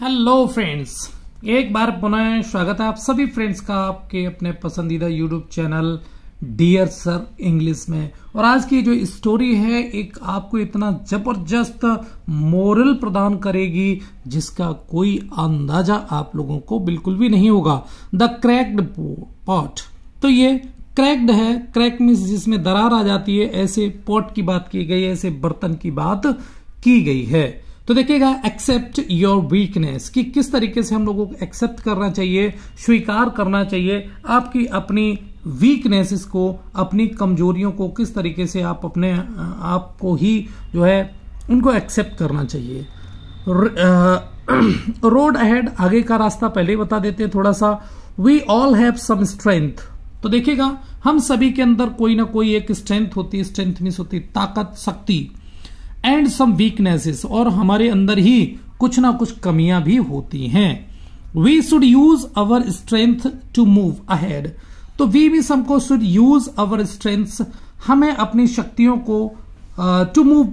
hello friends एक बार पुनः स्वागत है आप सभी फ्रेंड्स का आपके अपने पसंदीदा YouTube channel dear sir English में और आज की जो स्टोरी है एक आपको इतना जबरदस्त मोरल प्रदान करेगी जिसका कोई अंदाजा आप लोगों को बिल्कुल भी नहीं होगा द क्रैक्ड पॉट तो ये क्रैक्ड है क्रैक मीन जिसमें दरार आ जाती है ऐसे पॉट की बात की गई ऐसे बर्तन की बात की गई है तो देखिएगा एक्सेप्ट योर वीकनेस कि किस तरीके से हम लोगों को एक्सेप्ट करना चाहिए स्वीकार करना चाहिए आपकी अपनी वीकनेसेस को अपनी कमजोरियों को किस तरीके से आप अपने आप को ही जो है उनको एक्सेप्ट करना चाहिए रोड अहेड आगे का रास्ता पहले ही बता देते हैं थोड़ा सा we all have some strength तो देखिएगा हम सभी के अंदर कोई ना कोई एक स्ट्रेंथ होती है स्ट्रेंथ मीन्स होती ताकत शक्ति एंड सम वीकनेसेस और हमारे अंदर ही कुछ ना कुछ कमियां भी होती हैं we should use our strength to move ahead तो वी भी समको शुड यूज अवर स्ट्रेंथ हमें अपनी शक्तियों को टू मूव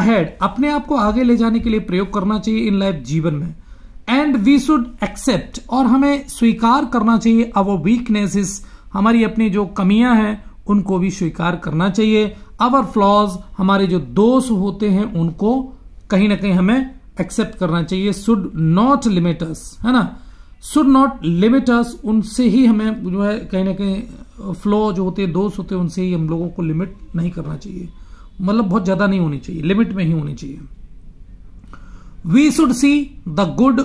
अहेड अपने आप को आगे ले जाने के लिए प्रयोग करना चाहिए इन लाइफ जीवन में एंड वी शुड एक्सेप्ट और हमें स्वीकार करना चाहिए अवर वीकनेसेस हमारी अपनी जो कमियां हैं उनको भी स्वीकार करना चाहिए अवर फ्लॉज हमारे जो दोष होते हैं उनको कहीं ना कहीं हमें एक्सेप्ट करना चाहिए शुड नॉट लिमिटस है ना शुड नॉट लिमिटस उनसे ही हमें जो है कहीं ना कहीं फ्लो जो होते हैं दोष होते हैं उनसे ही हम लोगों को लिमिट नहीं करना चाहिए मतलब बहुत ज़्यादा नहीं होनी चाहिए लिमिट में ही होनी चाहिए we should see the good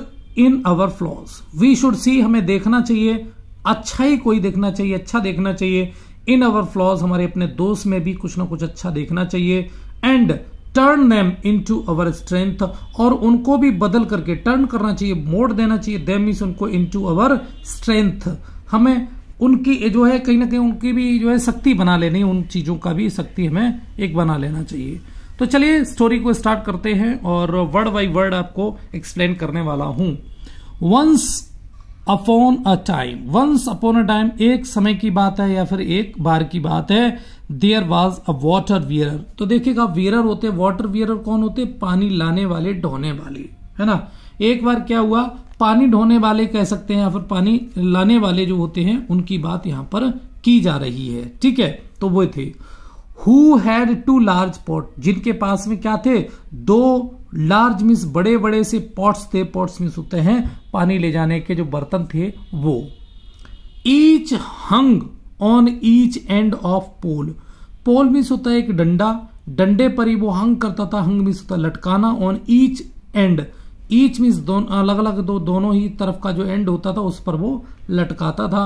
in our flaws we should see हमें देखना चाहिए अच्छा ही कोई देखना चाहिए अच्छा देखना चाहिए इन अवर फ्लॉज हमारे अपने दोस्त में भी कुछ ना कुछ अच्छा देखना चाहिए and turn them into our strength और उनको भी बदल करके टर्न करना चाहिए मोड़ देना चाहिए देम मीन्स उनको इन टू अवर स्ट्रेंथ हमें उनकी जो है कहीं ना कहीं उनकी भी जो है शक्ति बना लेनी उन चीज़ों का भी शक्ति हमें एक बना लेना चाहिए तो चलिए स्टोरी को स्टार्ट करते हैं और वर्ड बाई वर्ड आपको एक्सप्लेन करने वाला हूं once upon a time once upon a time एक समय की बात है या फिर एक बार की बात है there was a water bearer तो देखिएगा वियरर होते वॉटर वियरर कौन होते पानी लाने वाले ढोने वाले है ना एक बार क्या हुआ पानी ढोने वाले कह सकते हैं या फिर पानी लाने वाले जो होते हैं उनकी बात यहाँ पर की जा रही है ठीक है तो वो थे who had two large pot जिनके पास में क्या थे दो लार्ज मीन्स बड़े बड़े से पॉट्स थे पॉट्स मीन्स होते हैं पानी ले जाने के जो बर्तन थे वो each hung on each end of pole pole means होता है एक डंडा डंडे पर ही वो हंग करता था हंग मीन्स होता लटकाना on each end each means दोनों अलग अलग दो दोनों ही तरफ का जो एंड होता था उस पर वो लटकाता था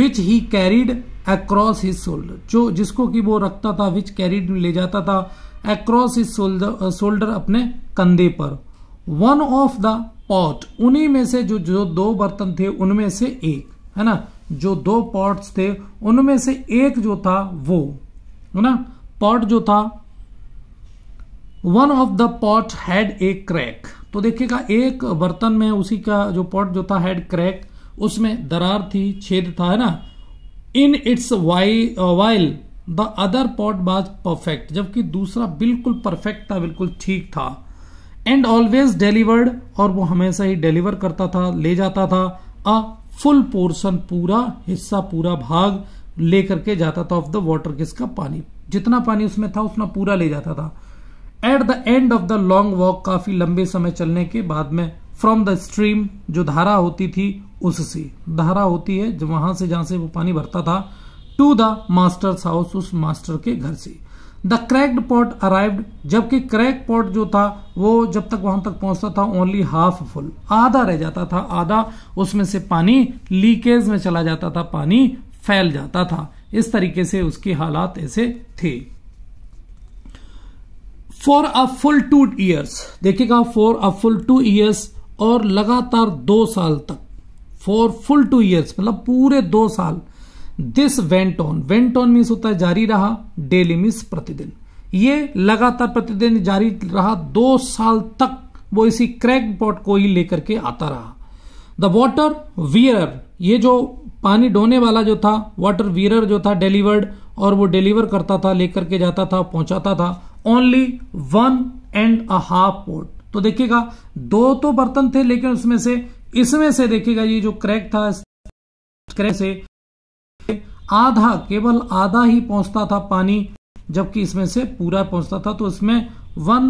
which he carried across his shoulder जो जिसको कि वो रखता था विच कैरीड ले जाता था अक्रॉस हिज शोल्डर शोल्डर अपने कंधे पर वन ऑफ द पॉट उन्हीं में से जो जो दो बर्तन थे उनमें से एक है ना जो दो पॉट्स थे उनमें से एक जो था वो है ना पॉट जो था one of the pot had a crack तो देखिएगा एक बर्तन में उसी का जो पॉट जो था हैड क्रैक उसमें दरार थी छेद था है ना in its why while the other pot was perfect जबकि दूसरा बिल्कुल परफेक्ट था बिल्कुल ठीक था एंड ऑलवेज डिलीवर्ड और वो हमेशा ही डिलीवर करता था ले जाता था अ फुल पोर्शन पूरा हिस्सा पूरा भाग लेकर के जाता था ऑफ द वॉटर किसका पानी जितना पानी उसमें था उसमें पूरा ले जाता था at the end of the long walk काफी लंबे समय चलने के बाद में फ्रॉम द स्ट्रीम जो धारा होती थी उससे धारा होती है जो वहां से जहां से वो पानी भरता था टू द मास्टर्स हाउस उस मास्टर के घर से द क्रैक्ड पॉट अराइव्ड जबकि क्रैक पॉट जो था वो जब तक वहां तक पहुंचता था ओनली हाफ फुल आधा रह जाता था आधा उसमें से पानी लीकेज में चला जाता था पानी फैल जाता था इस तरीके से उसकी हालात ऐसे थे for a full two years देखिएगा for a full two years और लगातार दो साल तक फॉर फुल टू ईयर्स मतलब पूरे दो साल this went on went on means होता है जारी रहा डेली मीन्स प्रतिदिन ये लगातार प्रतिदिन जारी रहा दो साल तक वो इसी क्रैक पॉट को ही लेकर के आता रहा द वॉटर वियर ये जो पानी डोने वाला जो था वाटर वीरर जो था डिलीवर्ड और वो डिलीवर करता था लेकर के जाता था पहुंचाता था only one and a half pot तो देखिएगा दो तो बर्तन थे लेकिन उसमें से इसमें से देखिएगा ये जो क्रैक था क्रैक से आधा केवल आधा ही पहुंचता था पानी जबकि इसमें से पूरा पहुंचता था तो इसमें वन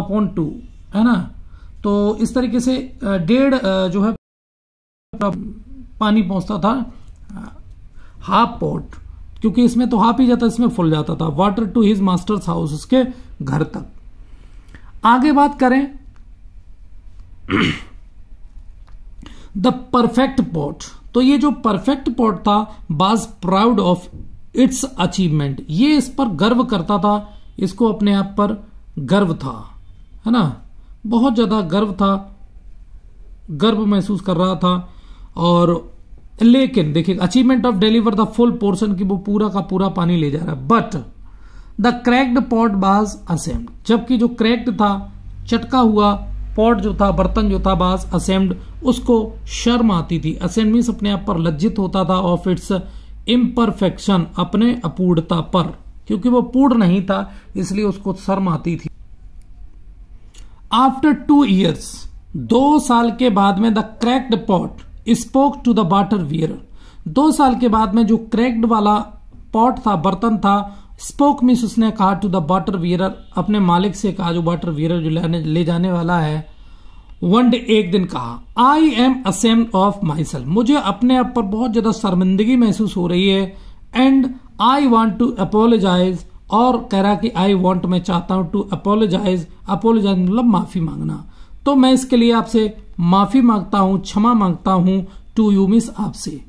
अपॉन टू है ना तो इस तरीके से डेढ़ जो है पानी पहुंचता था हाफ पॉट क्योंकि इसमें तो हाफ ही जाता इसमें फुल जाता था water to his master's house उसके घर तक आगे बात करें द परफेक्ट पॉट तो ये जो परफेक्ट पॉट था बाज प्राउड ऑफ इट्स अचीवमेंट ये इस पर गर्व करता था इसको अपने आप पर गर्व था है ना बहुत ज़्यादा गर्व था गर्व महसूस कर रहा था और लेकिन देखिए achievement of deliver the full portion की वो पूरा का पूरा पानी ले जा रहा है but the cracked pot was ashamed जबकि जो क्रैक्ड था चटका हुआ पॉट जो था बर्तन जो था बास असेंड उसको शर्म आती थी असेंड मीन्स अपने आप पर लज्जित होता था ऑफ इट्स इम्परफेक्शन अपने अपूर्णता पर क्योंकि वो पूर्ण नहीं था इसलिए उसको शर्म आती थी आफ्टर टू ईयर्स दो साल के बाद में the cracked pot spoke to the water bearer दो साल के बाद में जो क्रैक्ड वाला पॉट था बर्तन था स्पोक मिस उसने कहा टू द वाटर वीरर अपने मालिक से कहा जो वाटर वीरर जो ले जाने वाला है वन डे एक दिन कहा I am ashamed of myself मुझे अपने आप पर बहुत ज़्यादा शर्मिंदगी महसूस हो रही है and I want to apologise और कह रहा कि आई वॉन्ट मैं चाहता हूँ टू अपोलोजाइज अपोलोजाइज मतलब माफ़ी मांगना तो मैं इसके लिए आपसे माफ़ी मांगता हूँ क्षमा मांगता हूँ टू यू मिस आपसे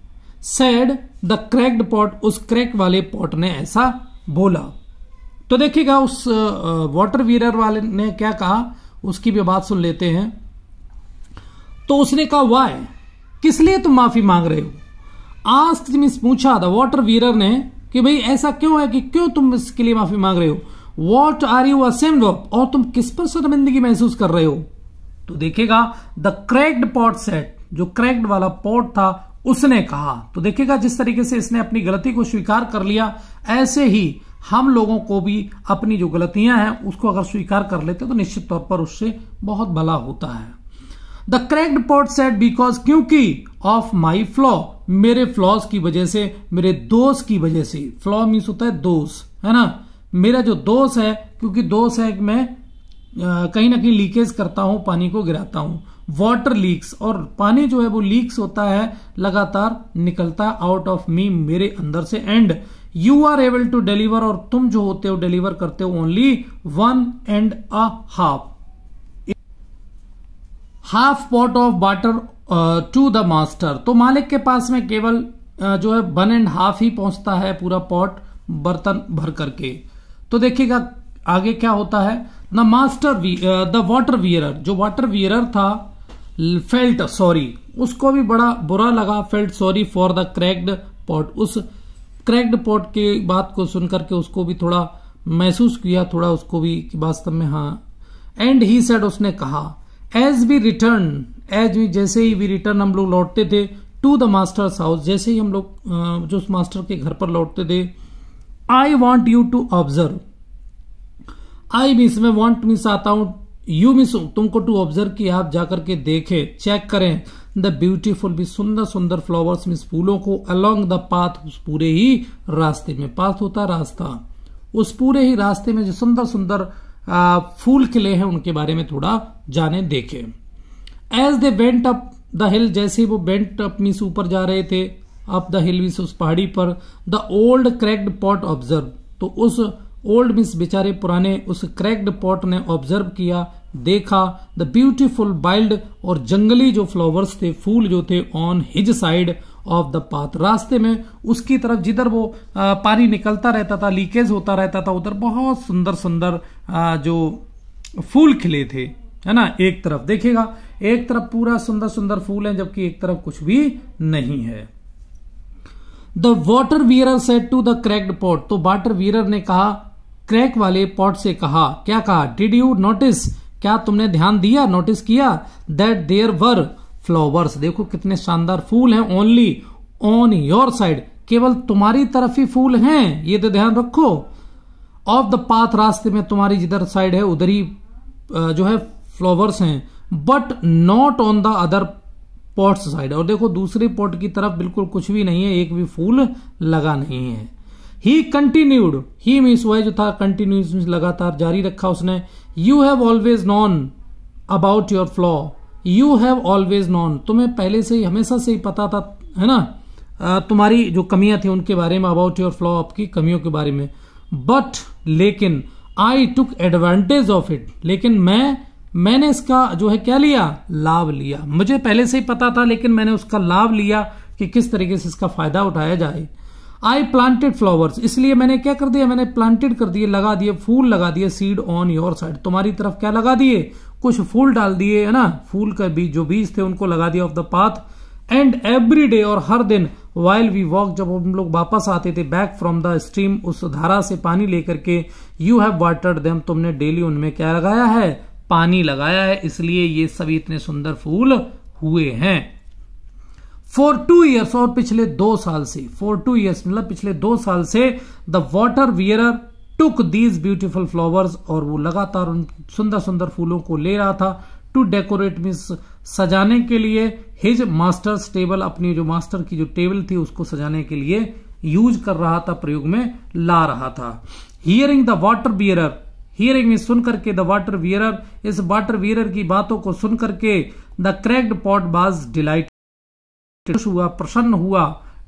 सैड द क्रैक्ड पॉट उस क्रैक वाले पॉट ने ऐसा बोला तो देखिएगा उस वाटर वीरर वाले ने क्या कहा उसकी भी बात सुन लेते हैं तो उसने कहा वाय किस लिए तुम माफी मांग रहे हो आस्क मिस पूछा था वाटर वीरर ने कि भाई ऐसा क्यों है कि क्यों तुम इसके लिए माफी मांग रहे हो what are you ashamed of और तुम किस पर शर्मिंदगी महसूस कर रहे हो तो देखेगा द क्रैक्ड पॉट सेट जो क्रैक्ड वाला पॉट था उसने कहा तो देखिएगा जिस तरीके से इसने अपनी गलती को स्वीकार कर लिया ऐसे ही हम लोगों को भी अपनी जो गलतियां हैं उसको अगर स्वीकार कर लेते तो निश्चित तौर पर उससे बहुत भला होता है the cracked pot said because क्योंकि ऑफ माई फ्लॉ मेरे फ्लॉज की वजह से मेरे दोष की वजह से फ्लॉ मीन्स होता है दोष है ना मेरा जो दोष है क्योंकि दोष है कि मैं कहीं ना कहीं लीकेज करता हूं पानी को गिराता हूं वाटर लीक्स और पानी जो है वो लीक्स होता है लगातार निकलता आउट ऑफ मी मेरे अंदर से and you are able to deliver और तुम जो होते हो डिलीवर करते हो only one and a half half pot of water to the master तो मालिक के पास में केवल uh, जो है वन एंड हाफ ही पहुंचता है पूरा पॉट बर्तन भर करके तो देखिएगा आगे क्या होता है the master the water bearer जो वाटर वियर था फेल्ट सॉरी उसको भी बड़ा बुरा लगा felt sorry for the cracked pot उस क्रैक्ड पॉट के बात को सुनकर के उसको भी थोड़ा महसूस किया थोड़ा उसको भी कि वास्तव में हाँ एंड ही सेड उसने कहा as we return as we जैसे ही वी रिटर्न हम लोग लौटते थे टू द मास्टर्स हाउस जैसे ही हम लोग जो उस मास्टर के घर पर लौटते थे I want you to observe I means मैं वॉन्ट मीस आता हूं यू मीन्स तुमको टू ऑब्जर्व की आप जाकर के देखें चेक करें द ब्यूटीफुल भी सुंदर सुंदर फ्लावर्स मीन्स फूलों को अलोंग द पाथ उस पूरे ही रास्ते में पाथ होता रास्ता उस पूरे ही रास्ते में जो सुंदर सुंदर फूल खिले हैं उनके बारे में थोड़ा जाने देखें as they went up the hill जैसे वो बेंट अप मीन्स ऊपर जा रहे थे अप द हिल मीन्स उस पहाड़ी पर the old cracked pot observe तो उस ओल्ड मिस बेचारे पुराने उस क्रैक्ड पॉट ने ऑब्जर्व किया देखा द ब्यूटीफुल वाइल्ड और जंगली जो फ्लावर्स थे फूल जो थे on his side of the path रास्ते में उसकी तरफ जिधर वो पानी निकलता रहता था लीकेज होता रहता था उधर बहुत सुंदर सुंदर जो फूल खिले थे है ना एक तरफ देखेगा एक तरफ पूरा सुंदर सुंदर फूल है जबकि एक तरफ कुछ भी नहीं है the water bearer said to the cracked pot तो वाटर वीर ने कहा क्रैक वाले पॉट से कहा क्या कहा डिड यू नोटिस क्या तुमने ध्यान दिया नोटिस किया दैट देयर वर फ्लावर्स देखो कितने शानदार फूल हैं ओनली ऑन योर साइड केवल तुम्हारी तरफ ही फूल हैं ये तो ध्यान रखो ऑफ द पाथ रास्ते में तुम्हारी जिधर साइड है उधर ही जो है फ्लावर्स हैं but not on the other pot's side और देखो दूसरे पॉट की तरफ बिल्कुल कुछ भी नहीं है एक भी फूल लगा नहीं है ही कंटिन्यूड ही मीन्स वह जो था कंटिन्यूस मीन्स लगातार जारी रखा उसने you have always known about your flaw you have always known तुम्हें पहले से ही हमेशा से ही पता था है ना तुम्हारी जो कमियां थी उनके बारे में अबाउट योर फ्लॉ आपकी कमियों के बारे में बट लेकिन I took advantage of it लेकिन मैं मैंने इसका जो है क्या लिया लाभ लिया मुझे पहले से ही पता था लेकिन मैंने उसका लाभ लिया कि किस तरीके से इसका फायदा उठाया जाए आई प्लांटेड फ्लावर्स इसलिए मैंने क्या कर दिया मैंने प्लांटेड कर दिए लगा दिए फूल लगा दिए सीड ऑन योर साइड तुम्हारी तरफ क्या लगा दिए कुछ फूल डाल दिए है ना फूल का बीज जो बीज थे उनको लगा दिया of the path and every day और हर दिन वाइल वी वॉक जब हम लोग वापस आते थे बैक फ्रॉम द स्ट्रीम उस धारा से पानी लेकर के यू हैव वाटर देम तुमने डेली उनमें क्या लगाया है पानी लगाया है इसलिए ये सभी इतने सुंदर फूल हुए हैं फॉर टू ईयर्स और पिछले दो साल से फॉर टू ईयर्स मतलब पिछले दो साल से the water bearer took these beautiful flowers और वो लगातार उन सुंदर सुंदर फूलों को ले रहा था टू डेकोरेट मीन सजाने के लिए हिज मास्टर्स टेबल अपनी जो मास्टर की जो टेबल थी उसको सजाने के लिए यूज कर रहा था प्रयोग में ला रहा था hearing the water bearer hearing में सुन करके द वाटर वियर इस वाटर वियर की बातों को सुनकर के the cracked pot was delight खुश हुआ प्रसन्न हुआ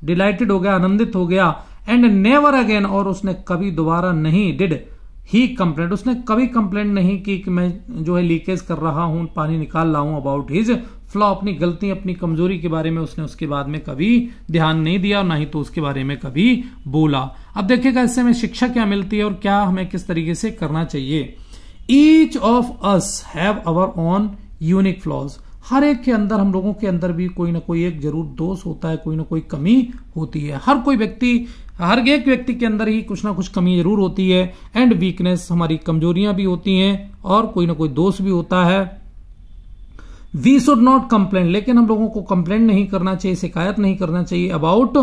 डिलाइटेड हो गया आनंदित हो गया एंड नेवर अगेन और उसने कभी दोबारा नहीं डिड ही कंप्लेंट उसने कभी कंप्लेंट नहीं की कि मैं जो है लीकेज कर रहा हूं पानी निकाल रहा हूं अबाउट हिज फ्लॉ अपनी गलती अपनी कमजोरी के बारे में उसने उसके बाद में कभी ध्यान नहीं दिया और ना ही तो उसके बारे में कभी बोला अब देखिएगा इससे हमें शिक्षा क्या मिलती है और क्या हमें किस तरीके से करना चाहिए each of us have our own unique flaws हर एक के अंदर हम लोगों के अंदर भी कोई ना कोई एक जरूर दोष होता है कोई ना कोई कमी होती है हर कोई व्यक्ति हर एक व्यक्ति के अंदर ही कुछ ना कुछ कमी जरूर होती है एंड वीकनेस हमारी कमजोरियां भी होती हैं और कोई ना कोई दोष भी होता है वी शुड नॉट कंप्लेन लेकिन हम लोगों को कंप्लेन नहीं करना चाहिए शिकायत नहीं करना चाहिए अबाउट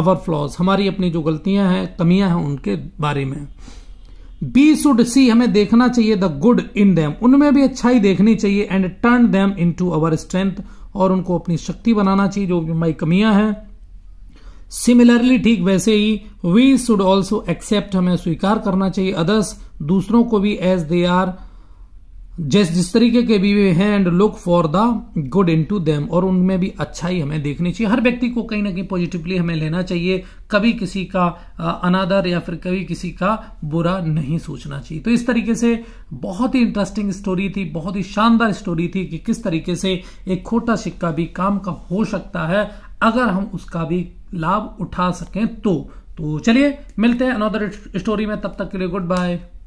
अवर फ्लॉज हमारी अपनी जो गलतियां हैं कमियां हैं उनके बारे में बी शुड सी हमें देखना चाहिए द गुड इन देम उनमें भी अच्छाई देखनी चाहिए and turn them into our strength और उनको अपनी शक्ति बनाना चाहिए जो हमारी कमियां हैं सिमिलरली ठीक वैसे ही वी शुड ऑल्सो एक्सेप्ट हमें स्वीकार करना चाहिए अदर्स दूसरों को भी एज दे आर जिस जिस तरीके के भी हैं and look for the good in to them और उनमें भी अच्छाई हमें देखनी चाहिए हर व्यक्ति को कहीं ना कहीं पॉजिटिवली हमें लेना चाहिए कभी किसी का अनादर या फिर कभी किसी का बुरा नहीं सोचना चाहिए तो इस तरीके से बहुत ही इंटरेस्टिंग स्टोरी थी बहुत ही शानदार स्टोरी थी कि किस तरीके से एक खोटा सिक्का भी काम का हो सकता है अगर हम उसका भी लाभ उठा सकें तो तो चलिए मिलते हैं अनादर स्टोरी में तब तक के लिए गुड बाय